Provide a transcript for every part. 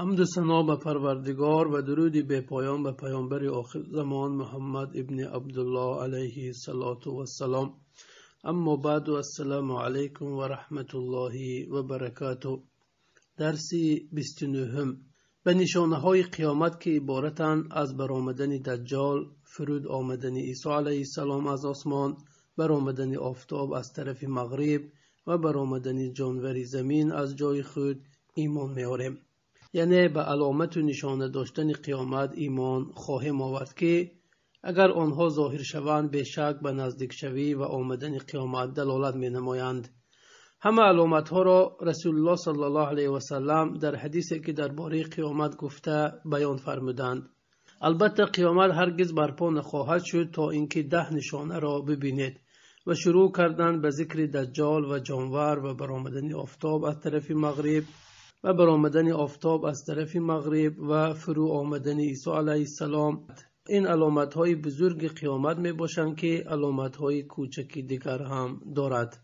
حمد سنا به پروردگار و درودی به پایان به پیامبر آخر زمان محمد ابن عبدالله علیه صلات و السلام اما بعد و السلام علیکم و رحمت الله و برکاته درسی 29 به نشانه های قیامت که عبارتن از برآمدن دجال فرود آمدن عیسی علیه السلام از آسمان برآمدن آفتاب از طرف مغرب و برآمدن جانور زمین از جای خود ایمان میاریم яъне ба аломату нишона доштани қиёмат имон хоҳем овард ки агар онҳо зоҳир шаванд бешак ба наздикшавӣ ва омадани қиёмат далолат менамоянд ҳама аломатҳоро расулло сл васалам дар ҳадисе ки дар бораи қиёмат гуфта баён фармуданд албатта қиёмат ҳаргиз барпо нахоҳад шуд то ин ки даҳ нишонаро бибинед ва шурӯъ карданд ба зикри даҷҷол ва ҷонвар ва баромадани офтоб аз тарафи мағриб و برآمدن آفتاب از طرف مغرب و فرو آمدن عیسی علیه السلام این علامت های بزرگ قیامت می باشند که علامت های کوچکی دیگر هم دارد.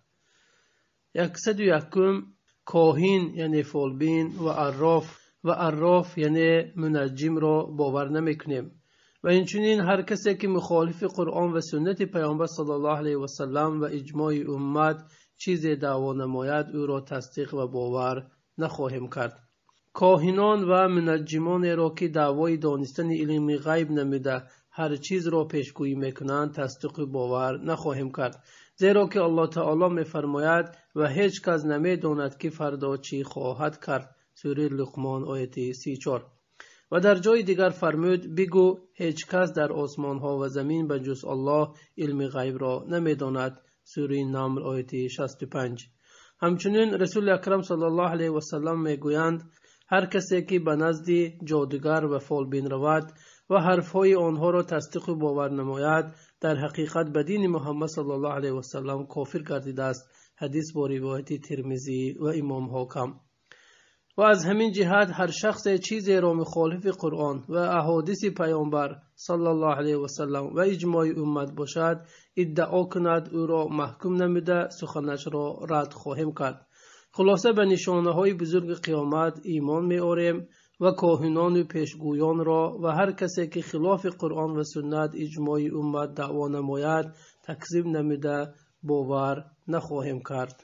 یکصد و یکم کاهین یعنی فالبین و عراف و عراف یعنی منجم را باور نمی کنیم. و اینچنین هر کسی که مخالف قرآن و سنت پیامبر صلی الله علیه و سلم و اجماع امت چیز دعوا نماید او را تصدیق و باور нахоҳем кард коҳинон ва мунаҷҷимонеро ки даъвои донистани илми ғайб намуда ҳар чизро пешгӯӣ мекунанд тасдиқи бовар нахоҳем кард зеро ки аллоҳ таоло мефармояд ва ҳеҷ кас намедонад ки фардо чӣ хоҳад кард сури луқмон ояти сичор ва дар ҷои дигар фармуд бигӯ ҳеҷ кас дар осмонҳо ва замин ба ҷуз аллоҳ илми ғайбро намедонад сури наml ояти шасту панҷ ҳамчунин расули акрам саллаллоҳу алайҳи васаллам мегӯянд ҳар касе ки ба назди ҷодугар ва фолбин равад ва ҳарфҳои онҳоро тасдиқу бовар намояд дар ҳақиқат ба дини муҳаммад саллаллоҳу алайҳи васаллам кофир гардидааст ҳадис бо ривояти термизӣ ва имом ҳокам ва аз ҳамин ҷиҳат ҳар шахсе чизеро мухолифи қуръон ва аҳодиси паёнбар ссалам ва иҷмои уммат бошад иддао кунад ӯро маҳкум намуда суханашро рад хоҳем кард хулоса ба нишонаҳои бузурги қиёмат имон меорем ва коҳинону пешгӯёнро ва ҳар касе ки хилофи қуръон ва суннат иҷмои уммат даъво намояд такзиб намуда бовар нахоҳем кард